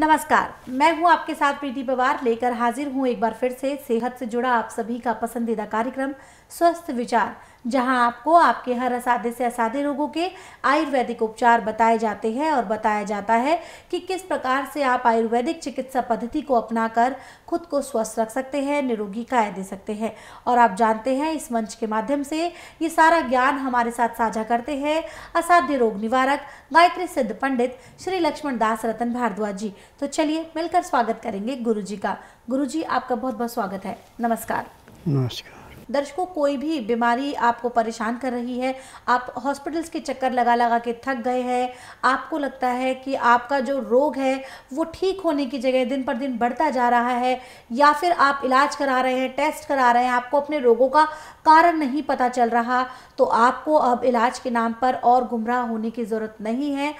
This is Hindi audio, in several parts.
नमस्कार मैं हूं आपके साथ प्रीति पवार लेकर हाजिर हूं एक बार फिर से सेहत से जुड़ा आप सभी का पसंदीदा कार्यक्रम स्वस्थ विचार जहां आपको आपके हर असाधे से असाधे रोगों के आयुर्वेदिक उपचार बताए जाते हैं और बताया जाता है कि किस प्रकार से आप आयुर्वेदिक चिकित्सा पद्धति को अपनाकर खुद को स्वस्थ रख सकते हैं निरोगी काय दे सकते हैं और आप जानते हैं इस मंच के माध्यम से ये सारा ज्ञान हमारे साथ साझा करते हैं असाध्य रोग निवारक गायत्री सिद्ध पंडित श्री लक्ष्मण दास रतन भारद्वाज जी तो चलिए मिलकर स्वागत करेंगे गुरु जी का गुरु जी आपका बहुत बहुत स्वागत है नमस्कार नमस्कार दर्शकों कोई भी बीमारी आपको परेशान कर रही है आप हॉस्पिटल्स के चक्कर लगा लगा के थक गए हैं आपको लगता है कि आपका जो रोग है वो ठीक होने की जगह दिन पर दिन बढ़ता जा रहा है या फिर आप इलाज करा रहे हैं टेस्ट करा रहे हैं आपको अपने रोगों का कारण नहीं पता चल रहा तो आपको अब इलाज के नाम पर और गुमराह होने की ज़रूरत नहीं है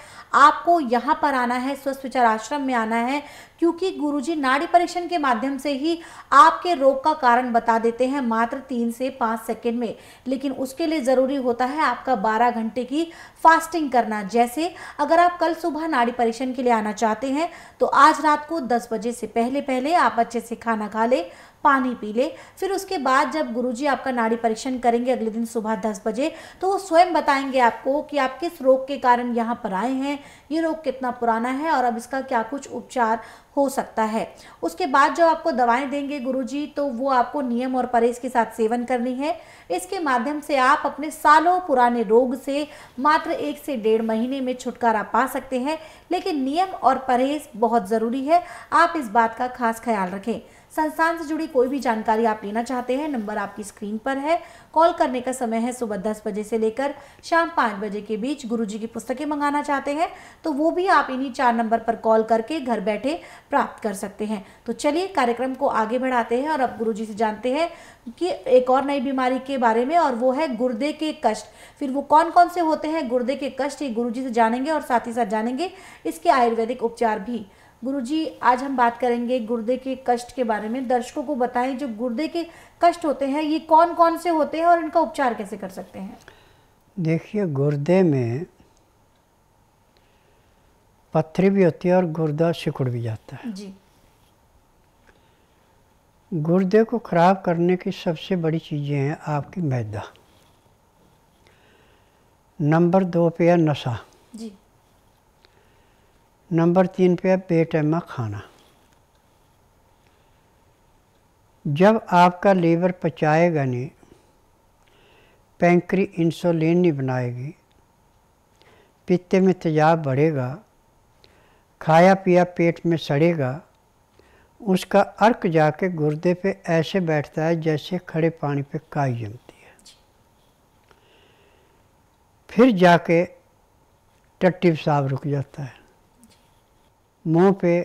आपको यहाँ पर आना है स्वस्थ विचार आश्रम में आना है क्योंकि गुरुजी नाड़ी परीक्षण के माध्यम से ही आपके रोग का कारण बता देते हैं मात्र तीन से पाँच सेकेंड में लेकिन उसके लिए ज़रूरी होता है आपका बारह घंटे की फास्टिंग करना जैसे अगर आप कल सुबह नाड़ी परीक्षण के लिए आना चाहते हैं तो आज रात को दस बजे से पहले पहले आप अच्छे से खाना खा लें पानी पी ले फिर उसके बाद जब गुरुजी आपका नाड़ी परीक्षण करेंगे अगले दिन सुबह दस बजे तो वो स्वयं बताएंगे आपको कि आप किस रोग के कारण यहाँ पर आए हैं ये रोग कितना पुराना है और अब इसका क्या कुछ उपचार हो सकता है उसके बाद जब आपको दवाएं देंगे गुरुजी तो वो आपको नियम और परहेज के साथ सेवन करनी है इसके माध्यम से आप अपने सालों पुराने रोग से मात्र एक से डेढ़ महीने में छुटकारा पा सकते हैं लेकिन नियम और परहेज बहुत ज़रूरी है आप इस बात का खास ख्याल रखें संस्थान से जुड़ी कोई भी जानकारी आप लेना चाहते हैं नंबर आपकी स्क्रीन पर है कॉल करने का समय है सुबह दस बजे से लेकर शाम पाँच बजे के बीच गुरु जी की पुस्तकें मंगाना चाहते हैं तो वो भी आप इन्हीं चार नंबर पर कॉल करके घर बैठे प्राप्त कर सकते हैं तो चलिए कार्यक्रम को आगे बढ़ाते हैं और अब गुरु जी से जानते हैं कि एक और नई बीमारी के बारे में और वो है गुर्दे के कष्ट फिर वो कौन कौन से होते हैं गुर्दे के कष्ट ये गुरु जी से जानेंगे और साथ ही साथ जानेंगे इसके आयुर्वेदिक उपचार भी गुरुजी आज हम बात करेंगे गुर्दे के कष्ट के बारे में दर्शकों को बताएं जो गुर्दे के कष्ट होते हैं ये कौन कौन से होते हैं और इनका उपचार कैसे कर सकते हैं देखिए गुर्दे में पत्थरी भी होती है और गुर्दा सिकुड़ भी जाता है जी गुर्दे को ख़राब करने की सबसे बड़ी चीज़ें हैं आपकी मैदा नंबर दो पे है नशा जी नंबर तीन पे है खाना जब आपका लीवर पचाएगा नहीं पैंक्री इंसुलिन नहीं बनाएगी पीते में तेजाब बढ़ेगा खाया पिया पेट में सड़ेगा उसका अर्क जाके गुर्दे पे ऐसे बैठता है जैसे खड़े पानी पे काई जमती है फिर जाके टट्टी साफ रुक जाता है मुंह पे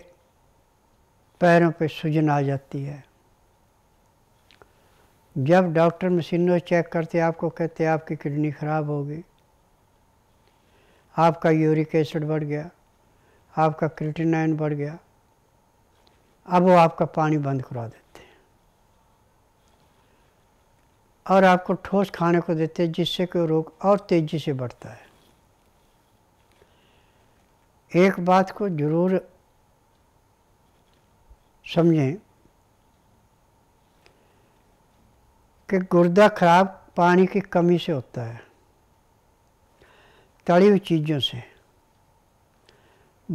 पैरों पे सूजन आ जाती है जब डॉक्टर मशीनों चेक करते आपको कहते आपकी किडनी ख़राब होगी आपका यूरिक एसिड बढ़ गया आपका क्रिटिनाइन बढ़ गया अब वो आपका पानी बंद करवा देते हैं और आपको ठोस खाने को देते हैं जिससे कि रोग और तेज़ी से बढ़ता है एक बात को जरूर समझें कि गुर्दा खराब पानी की कमी से होता है तली हुई चीज़ों से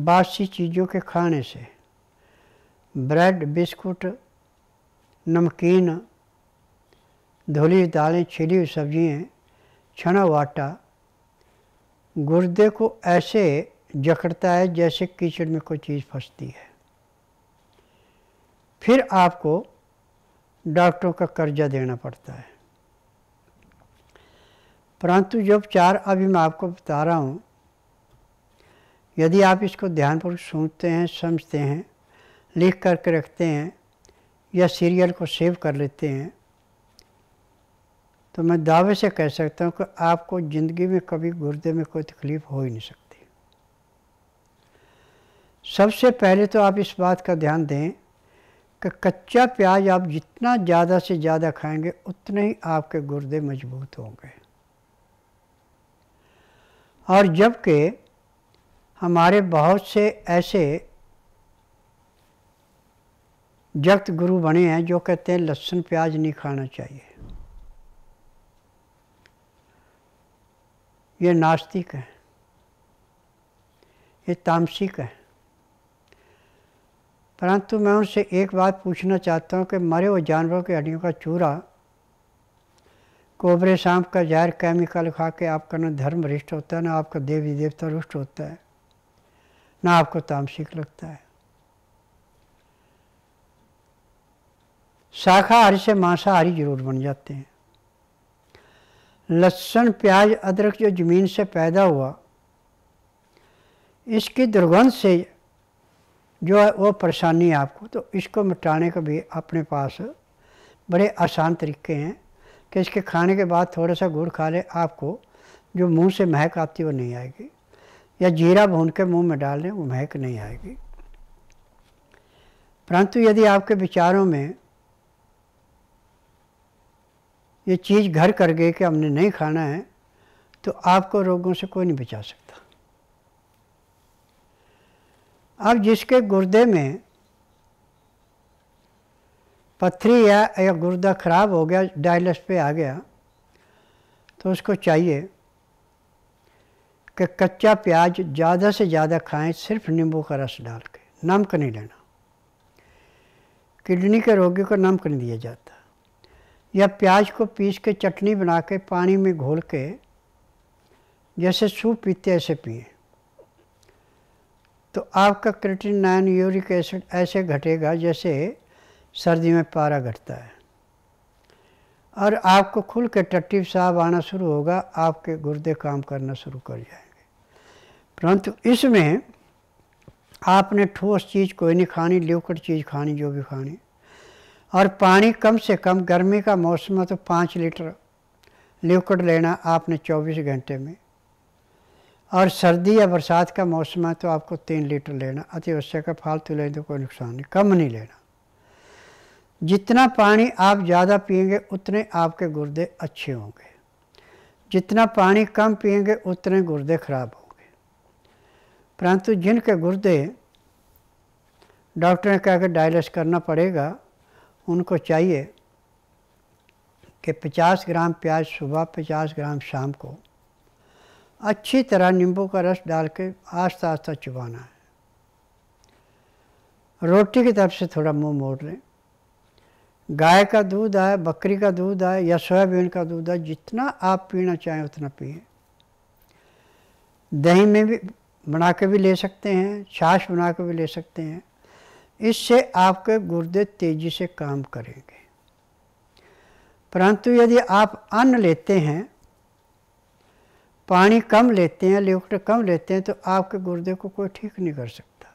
बासी चीज़ों के खाने से ब्रेड बिस्कुट नमकीन धुली हुई दालें छिली हुई सब्जियाँ छना हुआ आटा गुर्दे को ऐसे जकड़ता है जैसे कीचड़ में कोई चीज़ फंसती है फिर आपको डॉक्टरों का कर्जा देना पड़ता है परंतु जो उपचार अभी मैं आपको बता रहा हूँ यदि आप इसको ध्यानपूर्वक सुनते हैं समझते हैं लिख करके रखते हैं या सीरियल को सेव कर लेते हैं तो मैं दावे से कह सकता हूँ कि आपको ज़िंदगी में कभी गुर्दे में कोई तकलीफ़ हो ही नहीं सकती सबसे पहले तो आप इस बात का ध्यान दें कि कच्चा प्याज आप जितना ज़्यादा से ज़्यादा खाएंगे उतने ही आपके गुर्दे मजबूत होंगे और जबकि हमारे बहुत से ऐसे जगत गुरु बने हैं जो कहते हैं लहसुन प्याज नहीं खाना चाहिए ये नास्तिक है ये तामसिक है परंतु मैं उनसे एक बात पूछना चाहता हूँ कि मरे हुए जानवरों की हड्डियों का चूरा कोबरे सांप का जहर केमिकल खा के आपका ना धर्म रिष्ट होता है ना आपका देवी देवता रुष्ट होता है ना आपको तामसिक लगता है शाकाहारी से मांसाहारी जरूर बन जाते हैं लहसुन प्याज अदरक जो ज़मीन से पैदा हुआ इसकी दुर्गंध से जो है वो परेशानी है आपको तो इसको मिटाने का भी अपने पास बड़े आसान तरीके हैं कि इसके खाने के बाद थोड़ा सा गुड़ खा लें आपको जो मुंह से महक आती वो नहीं आएगी या जीरा भून के मुंह में डाल लें वो महक नहीं आएगी परंतु यदि आपके विचारों में ये चीज़ घर कर गई कि हमने नहीं खाना है तो आपको रोगों से कोई नहीं बचा सकता अब जिसके गुर्दे में पथरी या, या गुर्दा ख़राब हो गया डायलिस पे आ गया तो उसको चाहिए कि कच्चा प्याज ज़्यादा से ज़्यादा खाएं सिर्फ नींबू का रस डाल के नमक नहीं लेना किडनी के रोगी को नमक नहीं दिया जाता या प्याज को पीस के चटनी बना के पानी में घोल के जैसे सूप पीते ऐसे पिए तो आपका क्रिटिन नाइन यूरिक एसिड ऐसे घटेगा जैसे सर्दी में पारा घटता है और आपको खुल के टट्टी साहब आना शुरू होगा आपके गुर्दे काम करना शुरू कर जाएंगे परंतु इसमें आपने ठोस चीज़ कोई नहीं खानी लिक्विड चीज़ खानी जो भी खानी और पानी कम से कम गर्मी का मौसम है तो पाँच लीटर लिक्विड लेना आपने चौबीस घंटे में और सर्दी या बरसात का मौसम है तो आपको तीन लीटर लेना अति आवश्यक है फालतू लेने तो कोई नुकसान नहीं कम नहीं लेना जितना पानी आप ज़्यादा पियेंगे उतने आपके गुर्दे अच्छे होंगे जितना पानी कम पियेंगे उतने गुर्दे खराब होंगे परंतु जिनके गुर्दे डॉक्टर ने कहा कि डायलिस करना पड़ेगा उनको चाहिए कि 50 ग्राम प्याज सुबह 50 ग्राम शाम को अच्छी तरह नींबू का रस डाल के आस्ता आस्ता चुबाना है रोटी की तरफ से थोड़ा मुंह मोड़ लें गाय का दूध आए बकरी का दूध आए या सोयाबीन का दूध आए जितना आप पीना चाहें उतना पिए दही में भी बना के भी ले सकते हैं छाछ बना के भी ले सकते हैं इससे आपके गुर्दे तेज़ी से काम करेंगे परंतु यदि आप अन्न लेते हैं पानी कम लेते हैं लिक्विड कम लेते हैं तो आपके गुर्दे को कोई ठीक नहीं कर सकता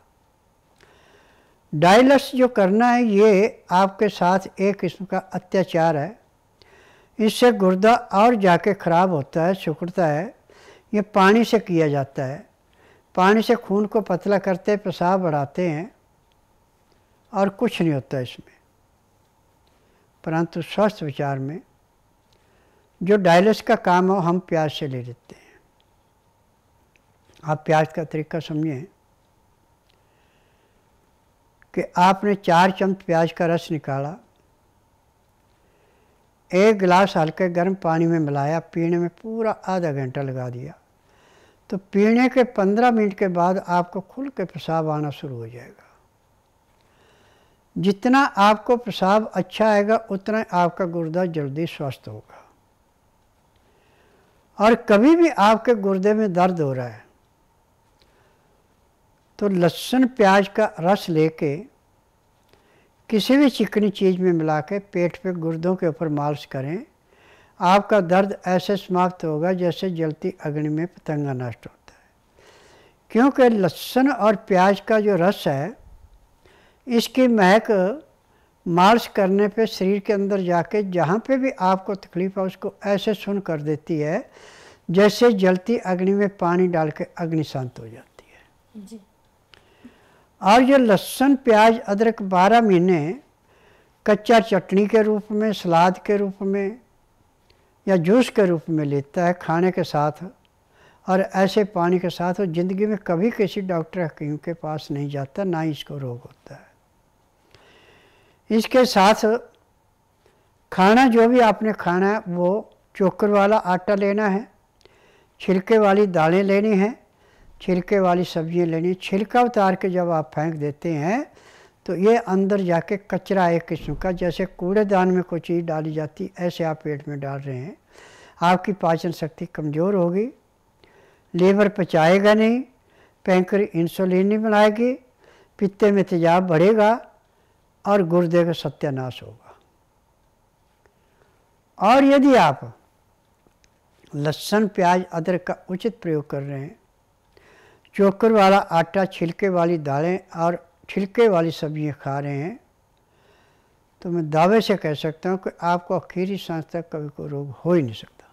डायलस जो करना है ये आपके साथ एक किस्म का अत्याचार है इससे गुर्दा और जाके ख़राब होता है सिकुड़ता है ये पानी से किया जाता है पानी से खून को पतला करते हैं पेशाब बढ़ाते हैं और कुछ नहीं होता इसमें परंतु स्वस्थ विचार में जो डायलिस का काम हो हम प्यार से ले लेते हैं आप प्याज का तरीका समझें कि आपने चार चम्मच प्याज का रस निकाला एक गिलास हल्के गर्म पानी में मिलाया पीने में पूरा आधा घंटा लगा दिया तो पीने के पंद्रह मिनट के बाद आपको खुल के पेशाब आना शुरू हो जाएगा जितना आपको पेशाब अच्छा आएगा उतना आपका गुर्दा जल्दी स्वस्थ होगा और कभी भी आपके गुर्दे में दर्द हो रहा है तो लहसुन प्याज का रस लेके किसी भी चिकनी चीज़ में मिला के पेट पे गुर्दों के ऊपर मालिश करें आपका दर्द ऐसे समाप्त होगा जैसे जलती अग्नि में पतंगा नष्ट होता है क्योंकि लहसुन और प्याज का जो रस है इसकी महक मालिश करने पे शरीर के अंदर जाके जहाँ पे भी आपको तकलीफ़ है उसको ऐसे सुन कर देती है जैसे जलती अग्नि में पानी डाल के अग्नि शांत हो जाती है जी और ये लहसुन प्याज अदरक बारह महीने कच्चा चटनी के रूप में सलाद के रूप में या जूस के रूप में लेता है खाने के साथ और ऐसे पानी के साथ वो ज़िंदगी में कभी किसी डॉक्टर हकीम के पास नहीं जाता ना ही इसको रोग होता है इसके साथ खाना जो भी आपने खाना है वो चोकर वाला आटा लेना है छिलके वाली दालें लेनी हैं छिलके वाली सब्जियाँ लेनी छिलका उतार के जब आप फेंक देते हैं तो ये अंदर जाके कचरा एक किस्म का जैसे कूड़ेदान में कोई चीज़ डाली जाती ऐसे आप पेट में डाल रहे हैं आपकी पाचन शक्ति कमज़ोर होगी लेबर पचाएगा नहीं पैंकर इंसुलिन नहीं बनाएगी पित्ते में तेजाब बढ़ेगा और गुर्दे का सत्यानाश होगा और यदि आप लहसुन प्याज अदरक का उचित प्रयोग कर रहे हैं चोकर वाला आटा छिलके वाली दालें और छिलके वाली सब्जियां खा रहे हैं तो मैं दावे से कह सकता हूँ कि आपको आखिरी सांस तक कभी कोई रोग हो ही नहीं सकता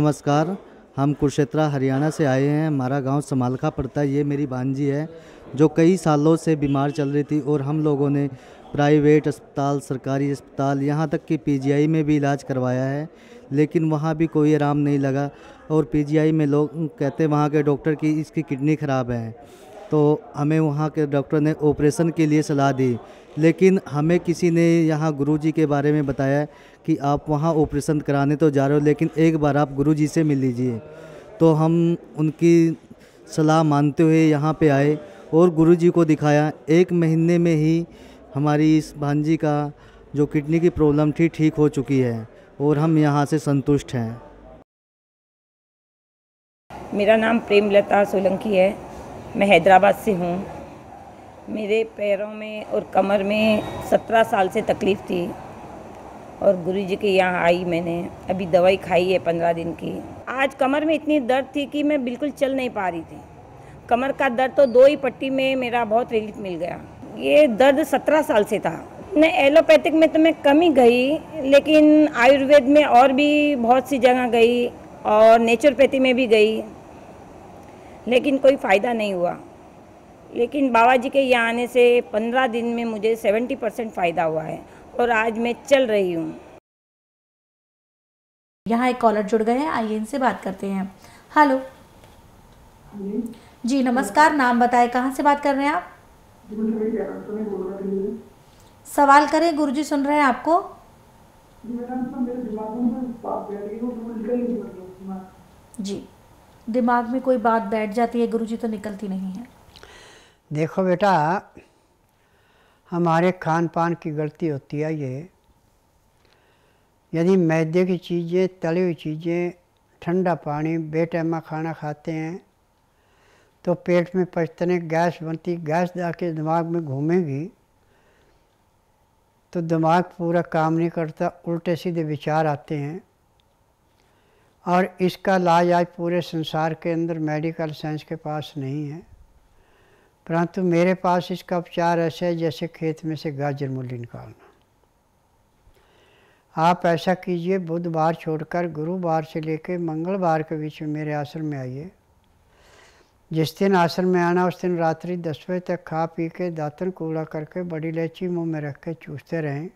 नमस्कार हम कुरुक्षेत्रा हरियाणा से आए हैं हमारा गांव समालखा पड़ता है ये मेरी बांझी है जो कई सालों से बीमार चल रही थी और हम लोगों ने प्राइवेट अस्पताल सरकारी अस्पताल यहाँ तक कि पीजीआई में भी इलाज करवाया है लेकिन वहाँ भी कोई आराम नहीं लगा और पीजीआई में लोग कहते वहाँ के डॉक्टर की इसकी किडनी ख़राब है तो हमें वहाँ के डॉक्टर ने ऑपरेशन के लिए सलाह दी लेकिन हमें किसी ने यहाँ गुरुजी के बारे में बताया कि आप वहाँ ऑपरेशन कराने तो जा रहे हो लेकिन एक बार आप जी से मिल लीजिए तो हम उनकी सलाह मानते हुए यहाँ पे आए और गुरुजी को दिखाया एक महीने में ही हमारी इस भांजी का जो किडनी की प्रॉब्लम थी ठीक हो चुकी है और हम यहाँ से संतुष्ट हैं मेरा नाम प्रेमलता सोलंकी है मैं हैदराबाद से हूँ मेरे पैरों में और कमर में सत्रह साल से तकलीफ़ थी और गुरु जी के यहाँ आई मैंने अभी दवाई खाई है पंद्रह दिन की आज कमर में इतनी दर्द थी कि मैं बिल्कुल चल नहीं पा रही थी कमर का दर्द तो दो ही पट्टी में मेरा बहुत रिलीफ मिल गया ये दर्द सत्रह साल से था मैं एलोपैथिक में तो मैं कम ही गई लेकिन आयुर्वेद में और भी बहुत सी जगह गई और नेचुरपैथी में भी गई लेकिन कोई फ़ायदा नहीं हुआ लेकिन बाबा जी के यहाँ आने से पंद्रह दिन में मुझे सेवेंटी परसेंट फ़ायदा हुआ है और आज मैं चल रही हूँ यहाँ एक कॉलर जुड़ गए हैं आइए इनसे बात करते हैं हेलो जी नमस्कार नाम बताएं कहाँ से बात कर रहे हैं आप सवाल करें गुरु जी सुन रहे हैं आपको जी दिमाग में कोई बात बैठ जाती है गुरुजी तो निकलती नहीं है देखो बेटा हमारे खान पान की गलती होती है ये यदि मैदे की चीज़ें तली हुई चीज़ें ठंडा पानी बेटैमा खाना खाते हैं तो पेट में पचतने गैस बनती गैस जाके दिमाग में घूमेगी तो दिमाग पूरा काम नहीं करता उल्टे सीधे विचार आते हैं और इसका लाज आज पूरे संसार के अंदर मेडिकल साइंस के पास नहीं है परंतु मेरे पास इसका उपचार ऐसा है जैसे खेत में से गाजर मूली निकालना आप ऐसा कीजिए बुधवार छोड़कर गुरुवार से लेकर मंगलवार के बीच में मेरे आश्रम में आइए जिस दिन आसन में आना उस दिन रात्रि दस बजे तक खा पी के दातन कूड़ा करके बड़ी इलायची मुँह में रख के चूसते रहें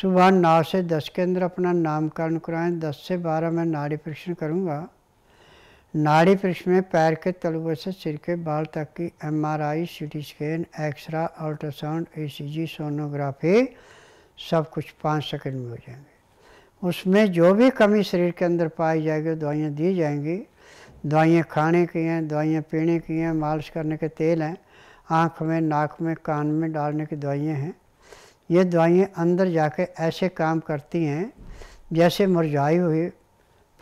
सुबह नौ से दस के अंदर अपना नामकरण कराएं दस से बारह में नाड़ी परीक्षण करूँगा नाड़ी परीक्षण में पैर के तलबे से सिर के बाल तक की M R I C T scan एक्सरा ultrasound E C G sonography सब कुछ पाँच सेकेंड में हो जाएंगे उसमें जो भी कमी शरीर के अंदर पाई जाएगी दवाइयाँ दी जाएंगी दवाइयाँ खाने की हैं दवाइयाँ पीने की हैं मालिश करने के तेल हैं आँख में नाक में कान में डालने की दवाइयाँ हैं ये दवाइयाँ अंदर जाके ऐसे काम करती हैं जैसे मुरझाई हुई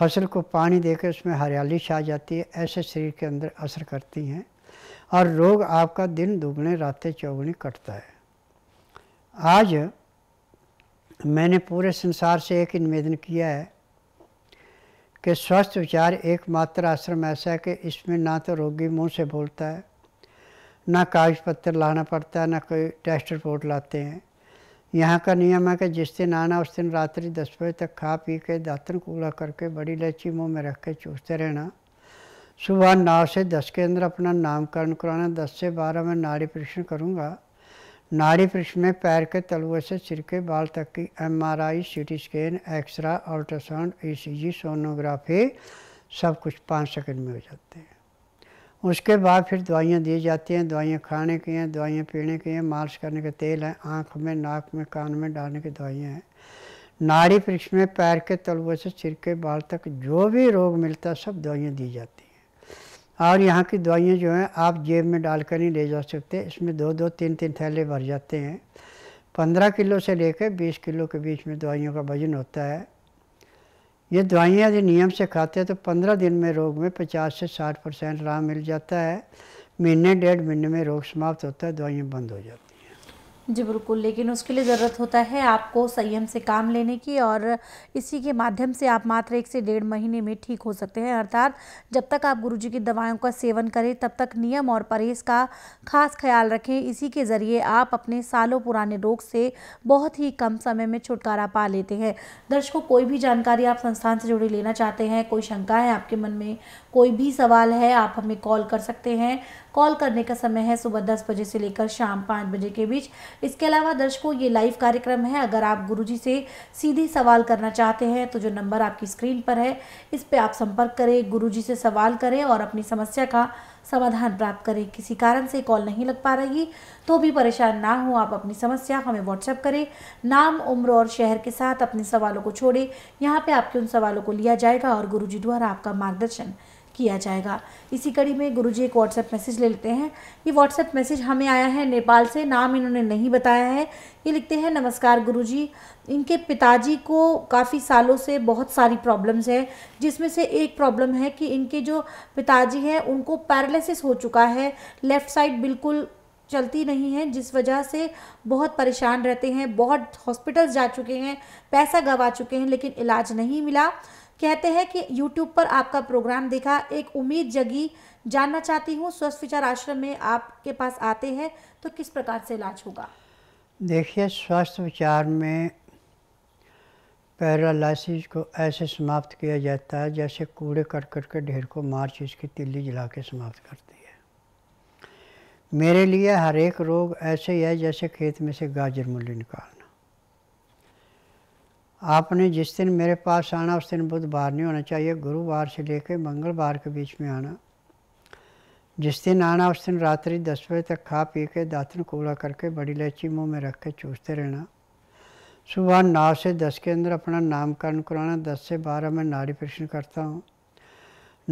फसल को पानी देकर उसमें हरियाली छा जाती है ऐसे शरीर के अंदर असर करती हैं और रोग आपका दिन दुगने रातें चौगुनी कटता है आज मैंने पूरे संसार से एक निवेदन किया है कि स्वस्थ विचार एकमात्र आश्रम ऐसा है कि इसमें ना तो रोगी मुंह से बोलता है ना कागज पत्र लाना पड़ता है ना कोई टेस्ट रिपोर्ट लाते हैं यहाँ का नियम है कि जिस दिन आना उस दिन रात्रि दस बजे तक खा पी के दातन कूड़ा करके बड़ी इलायची मुँह में रख के चूसते रहना सुबह नौ से दस के अंदर अपना नामकरण कराना दस से बारह में नाड़ी परीक्षण करूँगा नाड़ी पृष्ठ में पैर के तलुए से सिर के बाल तक की एमआरआई, सीटी स्कैन एक्सरा अल्ट्रासाउंड ईसीजी, सोनोग्राफी सब कुछ पाँच सेकंड में हो जाते हैं उसके बाद फिर दवाइयाँ दी जाती हैं दवाइयाँ खाने की हैं दवाइयाँ पीने की हैं मालिश करने के तेल हैं आँख में नाक में कान में डालने की दवाइयाँ हैं नाड़ी पृष्ठ में पैर के तलुए से सिर के बाल तक जो भी रोग मिलता है सब दवाइयाँ दी जाती हैं और यहाँ की दवाइयाँ जो हैं आप जेब में डाल कर नहीं ले जा सकते इसमें दो दो तीन तीन थैले भर जाते हैं पंद्रह किलो से लेकर बीस किलो के बीच में दवाइयों का वजन होता है ये दवाइयाँ यदि नियम से खाते हैं तो पंद्रह दिन में रोग में पचास से साठ परसेंट राह मिल जाता है महीने डेढ़ महीने में रोग समाप्त होता है दवाइयाँ बंद हो जाती हैं जी बिल्कुल लेकिन उसके लिए ज़रूरत होता है आपको संयम से काम लेने की और इसी के माध्यम से आप मात्र एक से डेढ़ महीने में ठीक हो सकते हैं अर्थात जब तक आप गुरुजी की दवाओं का सेवन करें तब तक नियम और परहेज का खास ख्याल रखें इसी के ज़रिए आप अपने सालों पुराने रोग से बहुत ही कम समय में छुटकारा पा लेते हैं दर्शकों कोई भी जानकारी आप संस्थान से जुड़ी लेना चाहते हैं कोई शंका है आपके मन में कोई भी सवाल है आप हमें कॉल कर सकते हैं कॉल करने का समय है सुबह दस बजे से लेकर शाम पाँच बजे के बीच इसके अलावा दर्शकों ये लाइव कार्यक्रम है अगर आप गुरु जी से सीधे सवाल करना चाहते हैं तो जो नंबर आपकी स्क्रीन पर है इस पर आप संपर्क करें गुरु जी से सवाल करें और अपनी समस्या का समाधान प्राप्त करें किसी कारण से कॉल नहीं लग पा रही तो भी परेशान ना हो आप अपनी समस्या हमें व्हाट्सएप करें नाम उम्र और शहर के साथ अपने सवालों को छोड़ें यहाँ पे आपके उन सवालों को लिया जाएगा और गुरुजी द्वारा आपका मार्गदर्शन किया जाएगा इसी कड़ी में गुरु जी एक व्हाट्सएप मैसेज ले लेते हैं ये व्हाट्सएप मैसेज हमें आया है नेपाल से नाम इन्होंने नहीं बताया है ये लिखते हैं नमस्कार गुरु जी इनके पिताजी को काफ़ी सालों से बहुत सारी प्रॉब्लम्स है जिसमें से एक प्रॉब्लम है कि इनके जो पिताजी हैं उनको पैरालिसिस हो चुका है लेफ़्ट साइड बिल्कुल चलती नहीं है जिस वजह से बहुत परेशान रहते हैं बहुत हॉस्पिटल्स जा चुके हैं पैसा गंवा चुके हैं लेकिन इलाज नहीं मिला कहते हैं कि यूट्यूब पर आपका प्रोग्राम देखा एक उम्मीद जगी जानना चाहती हूँ स्वस्थ विचार आश्रम में आपके पास आते हैं तो किस प्रकार से इलाज होगा देखिए स्वस्थ विचार में पैरालसिस को ऐसे समाप्त किया जाता है जैसे कूड़े कर के ढेर को मार चीज की तिल्ली जला के समाप्त करती है मेरे लिए हर एक रोग ऐसे ही है जैसे खेत में से गाजर मूली निकाल आपने जिस दिन मेरे पास आना उस दिन बुधवार नहीं होना चाहिए गुरुवार से लेकर मंगलवार के बीच में आना जिस दिन आना उस दिन रात्रि दस बजे तक खा पी के दातन कूड़ा करके बड़ी इलायची मुँह में रख के चूसते रहना सुबह नौ से दस के अंदर अपना नामकरण कराना दस से बारह में नाड़ी प्रश्न करता हूँ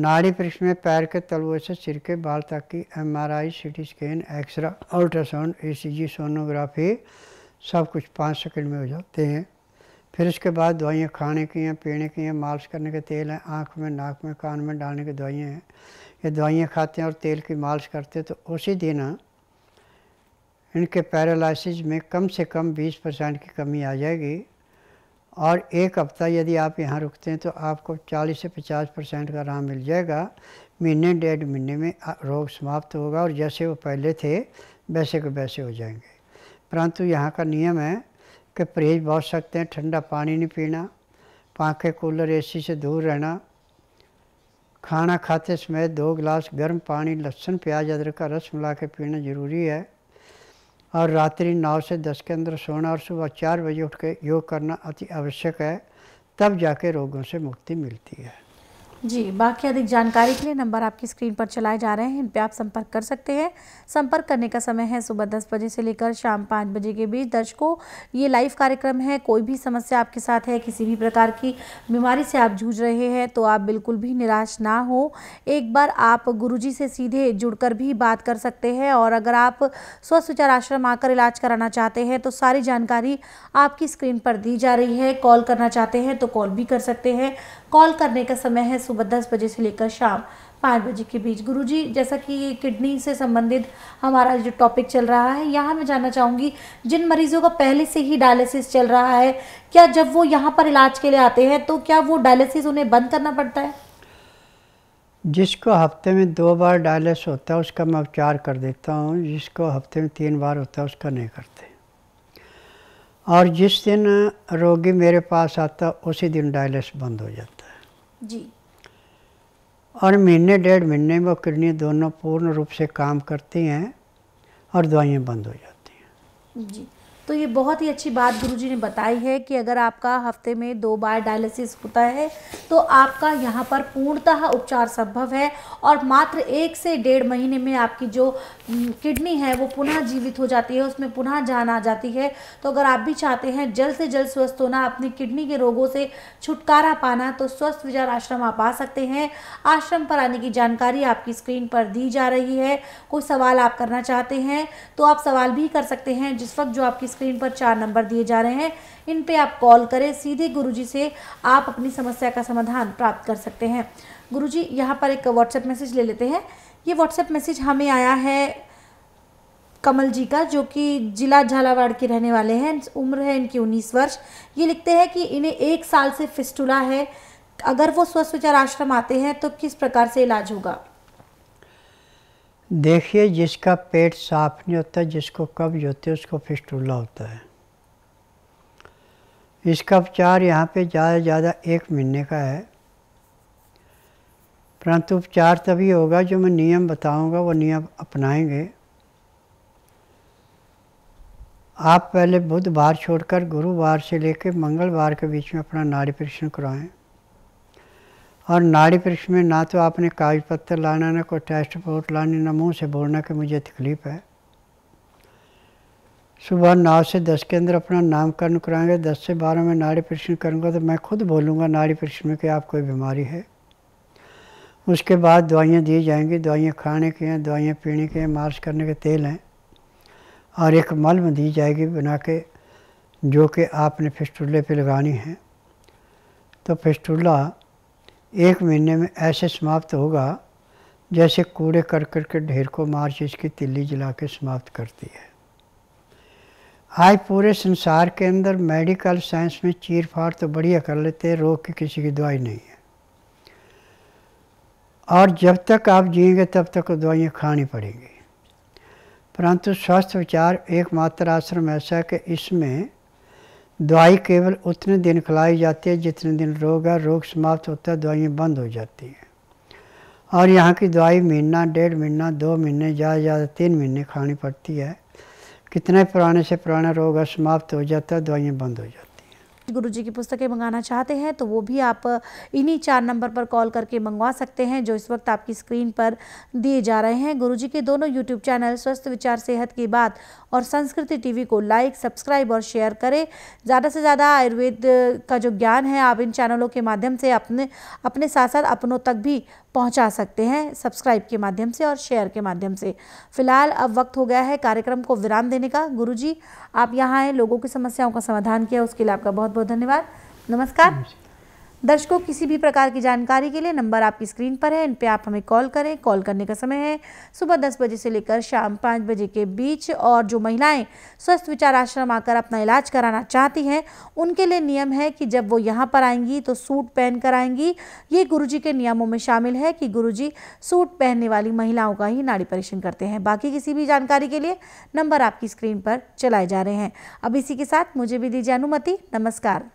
नाड़ी प्रश्न में पैर के तलुए से सिर के बाल तक की M R I C T scan एक्सरा ultrasound E C G sonography सब कुछ पाँच सेकेंड में हो जाते हैं फिर उसके बाद दवाइयाँ खाने की हैं पीने की हैं मालिश करने के तेल हैं आँख में नाक में कान में डालने की दवाइयाँ हैं ये दवाइयाँ खाते हैं और तेल की मालिश करते हैं तो उसी दिन इनके पैरालसिस में कम से कम 20 परसेंट की कमी आ जाएगी और एक हफ्ता यदि आप यहाँ रुकते हैं तो आपको 40 से 50 परसेंट का आराम मिल जाएगा महीने डेढ़ महीने में रोग समाप्त होगा और जैसे वो पहले थे वैसे के वैसे हो जाएंगे परंतु यहाँ का नियम है के परहेज बहुत सकते हैं ठंडा पानी नहीं पीना पंखे कूलर एसी से दूर रहना खाना खाते समय दो गिलास गर्म पानी लहसुन प्याज अदरक का रस मिला के पीना ज़रूरी है और रात्रि नौ से दस के अंदर सोना और सुबह चार बजे उठ के योग करना अति आवश्यक है तब जाके रोगों से मुक्ति मिलती है जी बाकी अधिक जानकारी के लिए नंबर आपकी स्क्रीन पर चलाए जा रहे हैं इन पर आप संपर्क कर सकते हैं संपर्क करने का समय है सुबह दस बजे से लेकर शाम पाँच बजे के बीच दर्शकों ये लाइव कार्यक्रम है कोई भी समस्या आपके साथ है किसी भी प्रकार की बीमारी से आप जूझ रहे हैं तो आप बिल्कुल भी निराश ना हो एक बार आप गुरु से सीधे जुड़ भी बात कर सकते हैं और अगर आप स्वस्थ विचार आश्रम आकर इलाज कराना चाहते हैं तो सारी जानकारी आपकी स्क्रीन पर दी जा रही है कॉल करना चाहते हैं तो कॉल भी कर सकते हैं कॉल करने का समय है सुबह दस बजे से लेकर शाम पाँच बजे के बीच गुरुजी जैसा कि किडनी से संबंधित हमारा जो टॉपिक चल रहा है यहाँ मैं जानना चाहूँगी जिन मरीजों का पहले से ही डायलिसिस चल रहा है क्या जब वो यहाँ पर इलाज के लिए आते हैं तो क्या वो डायलिसिस उन्हें बंद करना पड़ता है जिसको हफ्ते में दो बार डायलिस होता है उसका मैं उपचार कर देता हूँ जिसको हफ्ते में तीन बार होता है उसका नहीं करते और जिस दिन रोगी मेरे पास आता उसी दिन डायलिस बंद हो जाता जी और महीने डेढ़ महीने में वो किडनी दोनों पूर्ण रूप से काम करती हैं और दवाइयाँ बंद हो जाती हैं जी तो ये बहुत ही अच्छी बात गुरुजी ने बताई है कि अगर आपका हफ्ते में दो बार डायलिसिस होता है तो आपका यहाँ पर पूर्णतः उपचार संभव है और मात्र एक से डेढ़ महीने में आपकी जो किडनी हम्म, है वो पुनः जीवित हो जाती है उसमें पुनः जान आ जाती है तो अगर आप भी चाहते हैं जल्द से जल्द स्वस्थ होना अपनी किडनी के रोगों से छुटकारा पाना तो स्वस्थ विचार आश्रम आप आ सकते हैं आश्रम पर आने की जानकारी आपकी स्क्रीन पर दी जा रही है कोई सवाल आप करना चाहते हैं तो आप सवाल भी कर सकते हैं जिस वक्त जो आपकी स्क्रीन पर चार नंबर दिए जा रहे हैं इन पे आप कॉल करें सीधे गुरुजी से आप अपनी समस्या का समाधान प्राप्त कर सकते हैं गुरुजी यहाँ पर एक व्हाट्सएप मैसेज ले लेते हैं ये व्हाट्सएप मैसेज हमें आया है कमल जी का जो कि जिला झालावाड़ के रहने वाले हैं उम्र है इनकी उन्नीस वर्ष ये लिखते हैं कि इन्हें एक साल से फिस्टुला है अगर वो स्वस्थ विचार आश्रम आते हैं तो किस प्रकार से इलाज होगा देखिए जिसका पेट साफ नहीं होता जिसको कब्ज होते है उसको फिस्टूला होता है इसका उपचार यहाँ पे ज़्यादा से ज़्यादा एक महीने का है परंतु उपचार तभी होगा जो मैं नियम बताऊंगा वो नियम अपनाएंगे आप पहले बुधवार छोड़कर गुरुवार से लेकर मंगलवार के बीच में अपना नाड़ी परीक्षण कराएं और नाड़ी पृष्ठ में ना तो आपने कागज पत्थर लाना ना कोई टेस्ट रिपोर्ट लानी ना मुंह से बोलना कि मुझे तकलीफ़ है सुबह नौ से दस के अंदर अपना नामकरण कराएंगे दस से बारह में नाड़ी परीक्षण करूँगा तो मैं खुद बोलूँगा नाड़ी परीक्षण में कि आप कोई बीमारी है उसके बाद दवाइयाँ दी जाएंगी दवाइयाँ खाने के हैं दवाइयाँ पीने के हैं मार्च करने के तेल हैं और एक मलम दी जाएगी बना के जो कि आपने फिस्टुल्ले पे लगानी है तो फिस्टुल्ला एक महीने में ऐसे समाप्त होगा जैसे कूड़े कर कर के ढेर को मार्चिस की तिल्ली जला के समाप्त करती है आज पूरे संसार के अंदर मेडिकल साइंस में चीर फाड़ तो बढ़िया कर लेते हैं रोग की किसी की दवाई नहीं है और जब तक आप जिएंगे तब तक दवाइयाँ खानी पड़ेंगी परंतु स्वास्थ्य विचार एकमात्र आश्रम ऐसा है कि इसमें दवाई केवल उतने दिन खिलाई जाती है जितने दिन रोग है रोग समाप्त होता है दवाइयाँ बंद हो जाती हैं और यहाँ की दवाई महीना डेढ़ महीना दो महीने ज़्यादा ज़्यादा तीन महीने खानी पड़ती है कितने पुराने से पुराना रोग है समाप्त हो जाता है दवाइयाँ बंद हो जाती हैं गुरु जी की पुस्तकें मंगाना चाहते हैं तो वो भी आप इन्हीं चार नंबर पर कॉल करके मंगवा सकते हैं जो इस वक्त आपकी स्क्रीन पर दिए जा रहे हैं गुरु जी के दोनों यूट्यूब चैनल स्वस्थ विचार सेहत की बात और संस्कृति टीवी को लाइक सब्सक्राइब और शेयर करें ज़्यादा से ज़्यादा आयुर्वेद का जो ज्ञान है आप इन चैनलों के माध्यम से अपने अपने साथ साथ अपनों तक भी पहुंचा सकते हैं सब्सक्राइब के माध्यम से और शेयर के माध्यम से फिलहाल अब वक्त हो गया है कार्यक्रम को विराम देने का गुरुजी आप यहाँ आए लोगों की समस्याओं का समाधान किया उसके लिए आपका बहुत बहुत धन्यवाद नमस्कार दर्शकों किसी भी प्रकार की जानकारी के लिए नंबर आपकी स्क्रीन पर है इन पर आप हमें कॉल करें कॉल करने का समय है सुबह दस बजे से लेकर शाम पाँच बजे के बीच और जो महिलाएं स्वस्थ विचार आश्रम आकर अपना इलाज कराना चाहती हैं उनके लिए नियम है कि जब वो यहाँ पर आएंगी तो सूट पहन कर आएंगी ये गुरु के नियमों में शामिल है कि गुरु सूट पहनने वाली महिलाओं का ही नाड़ी परीक्षण करते हैं बाकी किसी भी जानकारी के लिए नंबर आपकी स्क्रीन पर चलाए जा रहे हैं अब इसी के साथ मुझे भी दीजिए अनुमति नमस्कार